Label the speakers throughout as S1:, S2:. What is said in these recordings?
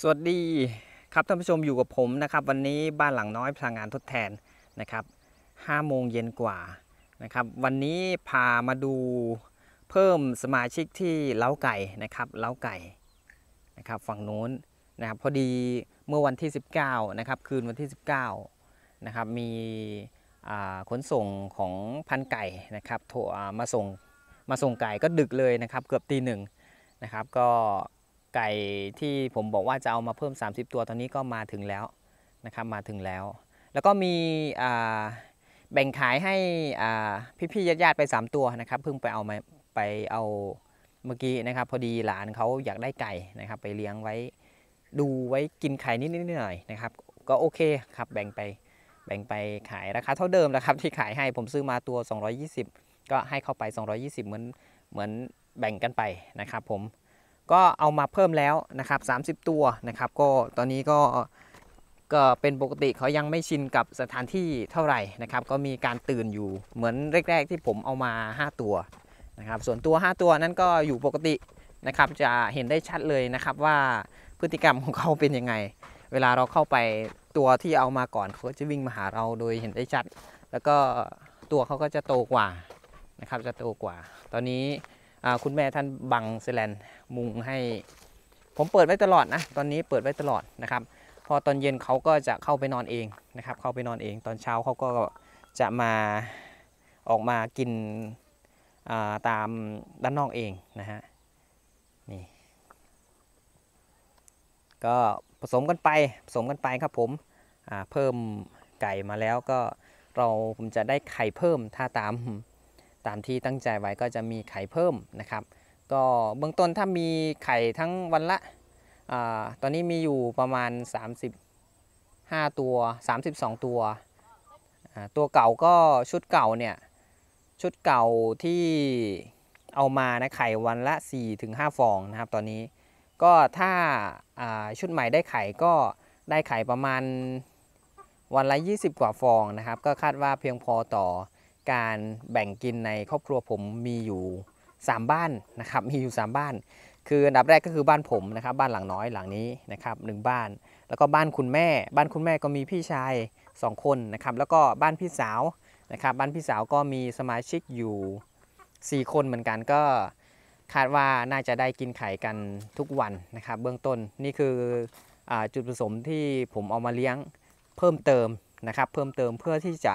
S1: สวัสดีครับท่านผู้ชมอยู่กับผมนะครับ วันนี้บ้านหลังน้อยพลังงานทดแทนนะครับห้าโมงเย็นกว่านะครับ วันนี้พามาดูเพิ่มสมาชิกที่เล้าไก่นะครับเล้าไก่นะครับ ฝั่งนู้นนะครับพอดีเมื่อวันที่ 19นะครับคืนวันที่ 19นะครับมีขนส่งของพันไก่นะครับมาส่งมาส่งไก่ก็ดึกเลยนะครับ เกือบตีหนึ่งนะครับ ก็ไก่ที่ผมบอกว่าจะเอามาเพิ่ม 30 ตัวตอนนี้ก็มาถึงแล้วนะครับมาถึงแล้ว แล้วก็มีแบ่งขายให้พี่ๆญาติๆไป 3 ตัวนะครับเพิ่งไปเอามาไปเอาเมื่อกี้นะครับ พอดีหลานเขาอยากได้ไก่นะครับ ไปเลี้ยงไว้ดูไว้กินไข่นิดๆหน่อยๆนะครับก็โอเคครับแบ่งไปแบ่งไปขายราคาเท่าเดิมนะครับที่ขายให้ผมซื้อมาตัว 220 ก็ให้เข้าไป 220 เหมือนเหมือนแบ่งกันไปนะครับ ผมก็เอามาเพิ่มแล้วนะครับ 30 ตัวนะครับ ก็ตอนนี้ก็ก็เป็นปกติเขายังไม่ชินกับสถานที่เท่าไหร่นะครับ ก็มีการตื่นอยู่เหมือนแรกๆ ที่ผมเอามา 5 ตัวนะครับ ส่วนตัว 5 ตัวนั้นก็อยู่ปกตินะครับ จะเห็นได้ชัดเลยนะครับว่าพฤติกรรมของเขาเป็นยังไง เวลาเราเข้าไปตัวที่เอามาก่อนเขาจะวิ่งมาหาเราโดยเห็นได้ชัด แล้วก็ตัวเขาก็จะโตกว่านะครับจะโตกว่า ตอนนี้คุณแม่ท่านบังเซแลนมุงให้ผมเปิดไว้ตลอดนะตอนนี้เปิดไว้ตลอดนะครับ พอตอนเย็นเขาก็จะเข้าไปนอนเองนะครับ เข้าไปนอนเองตอนเช้าเขาก็จะมาออกมากินตามด้านนอกเองนะฮะนี่ก็ผสมกันไปผสมกันไปครับผมเพิ่มไก่มาแล้วก็เราผมจะได้ไข่เพิ่มถ้าตามตามที่ตั้งใจไว้ก็จะมีไข่เพิ่มนะครับ ก็เบื้องต้นถ้ามีไข่ทั้งวันละอตอนนี้มีอยู่ประมาณ35ตัว 32 ตัว ตัวเก่าก็ชุดเก่าเนี่ยชุดเก่าที่เอามานะไข่วันละ 4-5 ฟองนะครับ ตอนนี้ก็ถ้าชุดใหม่ได้ไข่ก็ได้ไข่ประมาณวันละ 20 กว่าฟองนะครับ ก็คาดว่าเพียงพอต่อการแบ่งกินในครอบครัวผมมีอยู่ 3 บ้าน นะครับมีอยู่ 3 บ้าน คือ อันดับแรกก็คือบ้านผมนะครับบ้านหลังน้อยหลังนี้นะครับหบ้าน แล้วก็บ้านคุณแม่ บ้านคุณแม่ก็มีพี่ชาย 2 คนนะครับ แล้วก็บ้านพี่สาว นะครับ บ้านพี่สาวก็มีสมาชิกอยู่ 4 คนเหมือนกันก็คาดว่าน่าจะได้กินไข่กันทุกวันนะครับเบื้องต้นนี่คืออจุดผสมที่ผมเอามาเลี้ยงเพิ่มเติมนะครับเพิ่มเติมเพื่อที่จะ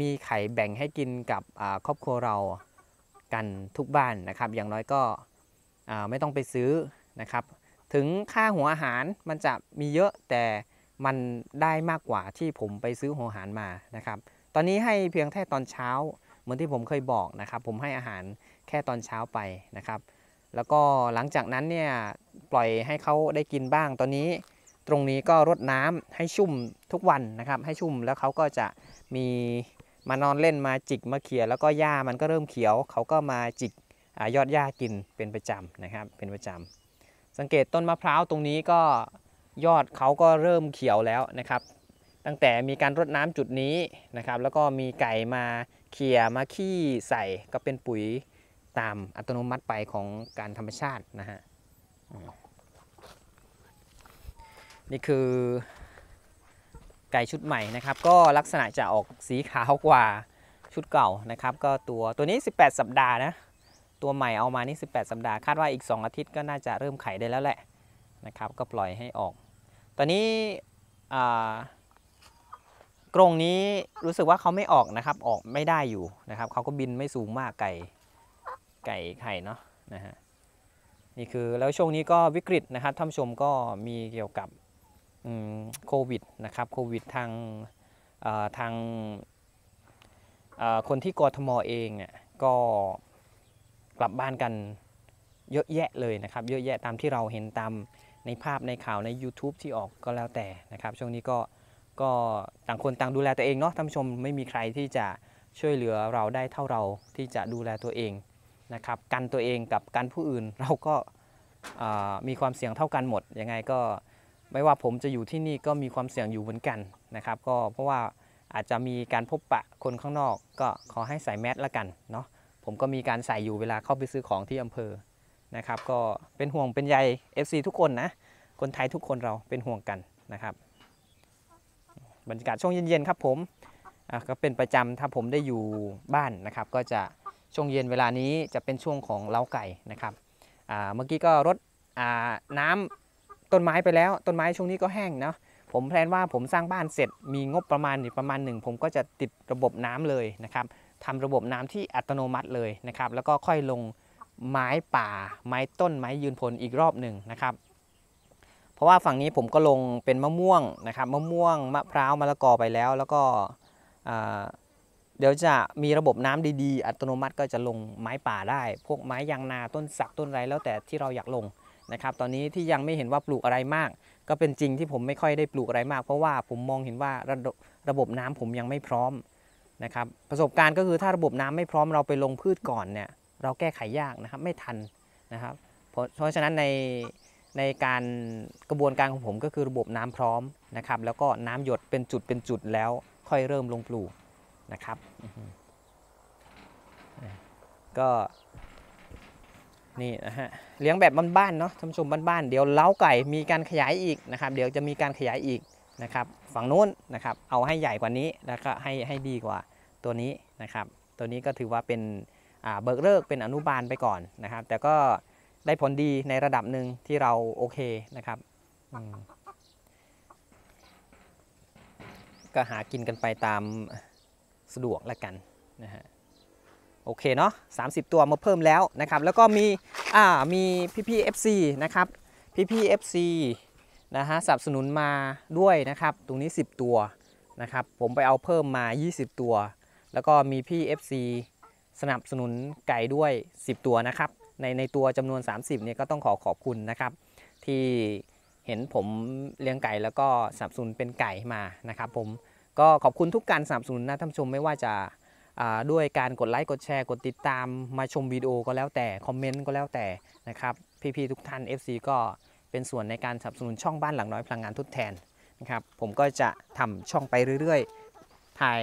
S1: มีไข่แบ่งให้กินกับครอบครัวเรากันทุกบ้านนะครับ อย่างน้อยก็ไม่ต้องไปซื้อนะครับ ถึงค่าหัวอาหารมันจะมีเยอะแต่มันได้มากกว่าที่ผมไปซื้อหัวอาหารมานะครับ ตอนนี้ให้เพียงแค่ตอนเช้าเหมือนที่ผมเคยบอกนะครับ ผมให้อาหารแค่ตอนเช้าไปนะครับ แล้วก็หลังจากนั้นเนี่ยปล่อยให้เขาได้กินบ้างตอนนี้ตรงนี้ก็รดน้ำให้ชุ่มทุกวันนะครับให้ชุ่มแล้วเขาก็จะมีมานอนเล่นมาจิกมาเขี่ยแล้วก็หญ้ามันก็เริ่มเขียว เขาก็มาจิกยอดหญ้ากินเป็นประจำนะครับเป็นประจำ สังเกตต้นมะพร้าวตรงนี้ก็ยอดเขาก็เริ่มเขียวแล้วนะครับ ตั้งแต่มีการรดน้ำจุดนี้นะครับ แล้วก็มีไก่มาเขี่ยมาขี้ใส่ก็เป็นปุ๋ยตามอัตโนมัติไปของการธรรมชาตินะฮะนี่คือไก่ชุดใหม่นะครับก็ลักษณะจะออกสีขาวกว่าชุดเก่านะครับก็ตัวตัวนี้ 18 สัปดาห์นะตัวใหม่เอามานี่18 สัปดาห์ คาดว่าอีก 2 อาทิตย์ก็น่าจะเริ่มไข่ได้แล้วแหละนะครับก็ปล่อยให้ออก ตอนนี้กรงนี้รู้สึกว่าเขาไม่ออกนะครับออกไม่ได้อยู่นะครับเขาก็บินไม่สูงมากไก่ไก่ไข่เนาะนะฮะนี่คือแล้ว ช่วงนี้ก็วิกฤตนะครับท่านชมก็มีเกี่ยวกับโควิดนะครับโควิดทางทางคนที่กรทมเองเนี่ยก็กลับบ้านกันเยอะแยะเลยนะครับ เยอะแยะตามที่เราเห็นตามในภาพในข่าวใน YouTube ที่ออกก็แล้วแต่นะครับช่วงนี้ก็ก็ต่างคนต่างดูแลตัวเองเนาะท่านผู้ชมไม่มีใครที่จะช่วยเหลือเราได้เท่าเราที่จะดูแลตัวเองนะครับกันตัวเองกับกันผู้อื่นเราก็มีความเสี่ยงเท่ากันหมดยังไงก็ไม่ว่าผมจะอยู่ที่นี่ก็มีความเสี่ยงอยู่เหมือนกันนะครับ ก็เพราะว่าอาจจะมีการพบปะคนข้างนอกก็ขอให้ใส่แมสละกันเนาะผมก็มีการใส่อยู่เวลาเข้าไปซื้อของที่อำเภอนะครับก็เป็นห่วงเป็นใย FC ทุกคนนะ คนไทย ทุกคนเราเป็นห่วงกันนะครับ บรรยากาศช่วงเย็น ๆ ครับผมก็เป็นประจำถ้าผมได้อยู่บ้านนะครับ ก็จะช่วงเย็นเวลานี้จะเป็นช่วงของเล้าไก่นะครับเมื่อกี้ก็รดน้ำต้นไม้ไปแล้ว ต้นไม้ช่วงนี้ก็แห้งเนาะผมแพลนว่าผมสร้างบ้านเสร็จมีงบประมาณอยู่ประมาณหนึ่งผมก็จะติดระบบน้ำเลยนะครับทำระบบน้ำที่อัตโนมัติเลยนะครับแล้วก็ค่อยลงไม้ป่า ไม้ต้นไม้ยืนผลอีกรอบหนึ่งนะครับ เพราะว่าฝั่งนี้ผมก็ลงเป็นมะม่วงนะครับ มะม่วงมะพร้าวมะละกอไปแล้ว แล้วก็เดี๋ยวจะมีระบบน้ำดีๆ อัตโนมัติก็จะลงไม้ป่าได้ พวกไม้ยางนาต้นสักต้นไรแล้วแต่ที่เราอยากลงนะครับ ตอนนี้ที่ยังไม่เห็นว่าปลูกอะไรมาก ก็เป็นจริงที่ผมไม่ค่อยได้ปลูกอะไรมาก เพราะว่าผมมองเห็นว่าระระบบน้ำผมยังไม่พร้อมนะครับ ประสบการณ์ก็คือถ้าระบบน้ำไม่พร้อม เราไปลงพืชก่อนเนี่ย เราแก้ไขยากนะครับ ไม่ทันนะครับ เพราะฉะนั้นในในการกระบวนการของผมก็คือระบบน้ำพร้อม นะครับแล้วก็น้ำหยดเป็นจุดเป็นจุดแล้วค่อยเริ่มลงปลูกนะครับก็นี่นะฮะเลี้ยงแบบบ้านๆเนาะท่านผู้ชมบ้านๆเดี๋ยวเล้าไก่มีการขยายอีกนะครับ เดี๋ยวจะมีการขยายอีกนะครับ ฝั่งนู้นนะครับ เอาให้ใหญ่กว่านี้แล้วก็ให้ให้ดีกว่าตัวนี้นะครับ ตัวนี้ก็ถือว่าเป็นเบิกเลิกเป็นอนุบาลไปก่อนนะครับ แต่ก็ได้ผลดีในระดับหนึ่งที่เราโอเคนะครับ ก็หากินกันไปตามสะดวกแล้วกันนะฮะโอเคเนาะ30 ตัวมาเพิ่มแล้วนะครับ แล้วก็มี อ่า มีพี่พี่ FC นะครับ พี่พี่ FC นะฮะ สนับสนุนมาด้วยนะครับตรงนี้ 10 ตัวนะครับ ผมไปเอาเพิ่มมา 20 ตัว แล้วก็มีพี่ FC สนับสนุนไก่ด้วย 10 ตัวนะครับ ในในตัวจำนวน 30เนี่ยก็ต้องขอขอบคุณนะครับที่เห็นผมเลี้ยงไก่แล้วก็สนับสนุนเป็นไก่มานะครับผม ก็ขอบคุณทุกการสนับสนุนนะท่านผู้ชมไม่ว่าจะด้วยการกดไลค์กดแชร์ กดติดตามมาชมวิดีโอก็แล้วแต่ คอมเมนต์ก็แล้วแต่นะครับ พี่ๆทุกท่าน FC ก็เป็นส่วนในการสนับสนุนช่องบ้านหลังน้อยพลังงานทดแทนนะครับผมก็จะทำช่องไปเรื่อยๆ ถ่าย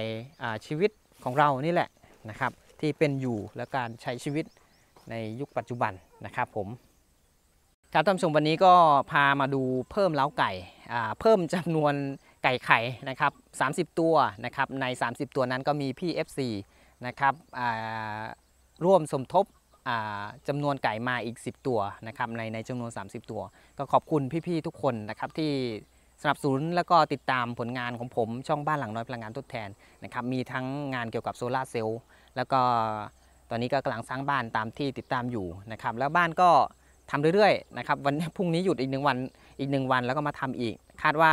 S1: ชีวิตของเรานี่แหละนะครับที่เป็นอยู่และการใช้ชีวิตในยุคปัจจุบันนะครับผมครับท่านผู้ชมวันนี้ก็พามาดูเพิ่มเล้าไก่ เพิ่มจำนวนไก่ไข่นะครับ30 ตัวนะครับ ใน 30 ตัวนั้นก็มีพี่ FC นะครับร่วมสมทบจำนวนไก่มาอีก 10 ตัวนะครับในในจำนวน 30 ตัว ก็ขอบคุณพี่ๆทุกคนนะครับที่สนับสนุนและก็ติดตามผลงานของผมช่องบ้านหลังน้อยพลังงานทดแทนนะครับมีทั้งงานเกี่ยวกับโซลาเซลล์แล้วก็ตอนนี้ก็กำลังสร้างบ้านตามที่ติดตามอยู่นะครับแล้วบ้านก็ทำเรื่อยๆนะครับวันพรุ่งนี้หยุดอีกหนึ่งวันอีกหนึ่งวันแล้วก็มาทำอีก คาดว่า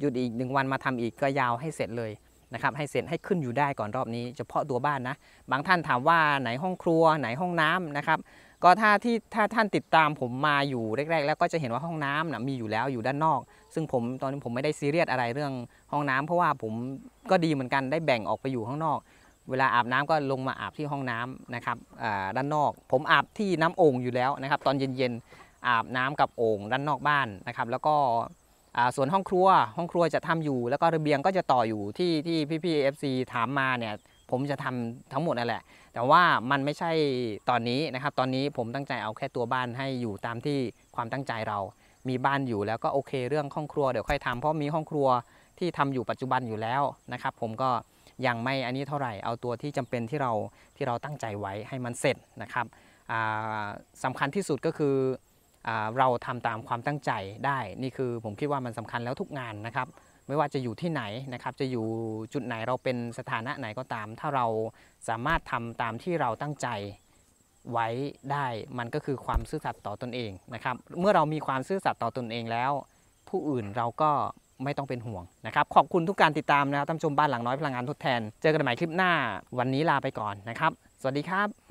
S1: หยุดอีกหนึ่งวันมาทำอีกก็ยาวให้เสร็จเลยนะครับให้เสร็จให้ขึ้นอยู่ได้ก่อนรอบนี้ เฉพาะตัวบ้านนะบางท่านถามว่าไหนห้องครัวไหนห้องน้ำนะครับ ก็ถ้าที่ถ้าท่านติดตามผมมาอยู่แรกๆ แล้วก็จะเห็นว่าห้องน้ำนะมีอยู่แล้วอยู่ด้านนอก ซึ่งผมตอนนี้ผมไม่ได้ซีเรียสอะไรเรื่องห้องน้ำ เพราะว่าผมก็ดีเหมือนกันได้แบ่งออกไปอยู่ข้างนอก เวลาอาบน้ำก็ลงมาอาบที่ห้องน้ำนะครับด้านนอก ผมอาบที่น้ำโอ่งอยู่แล้วนะครับ ตอนเย็นๆอาบน้ำกับโอ่งด้านนอกบ้านนะครับแล้วก็ส่วนห้องครัว ห้องครัวจะทำอยู่แล้วก็ระเบียงก็จะต่ออยู่ที่ที่ พี่ๆซีถามมาเนี่ยผมจะทำทั้งหมดนั่นแหละ แต่ว่ามันไม่ใช่ตอนนี้นะครับตอนนี้ผมตั้งใจเอาแค่ตัวบ้านให้อยู่ตามที่ความตั้งใจเรามีบ้านอยู่แล้วก็โอเค เรื่องห้องครัวเดี๋ยวค่อยทำเพราะมีห้องครัวที่ทำอยู่ปัจจุบันอยู่แล้วนะครับผมก็ยังไม่อันนี้เท่าไหร่เอาตัวที่จำเป็นที่เราที่เราตั้งใจไว้ให้มันเสร็จนะครับสำคัญที่สุดก็คือเราทำตามความตั้งใจได้ นี่คือผมคิดว่ามันสำคัญแล้วทุกงานนะครับ ไม่ว่าจะอยู่ที่ไหนนะครับ จะอยู่จุดไหนเราเป็นสถานะไหนก็ตาม ถ้าเราสามารถทำตามที่เราตั้งใจไว้ได้ มันก็คือความซื่อสัตย์ต่อตนเองนะครับ เมื่อเรามีความซื่อสัตย์ต่อตนเองแล้ว ผู้อื่นเราก็ไม่ต้องเป็นห่วงนะครับ ขอบคุณทุกการติดตามนะครับท่านชมบ้านหลังน้อยพลังงานทดแทน เจอกันใหม่คลิปหน้า วันนี้ลาไปก่อนนะครับ สวัสดีครับ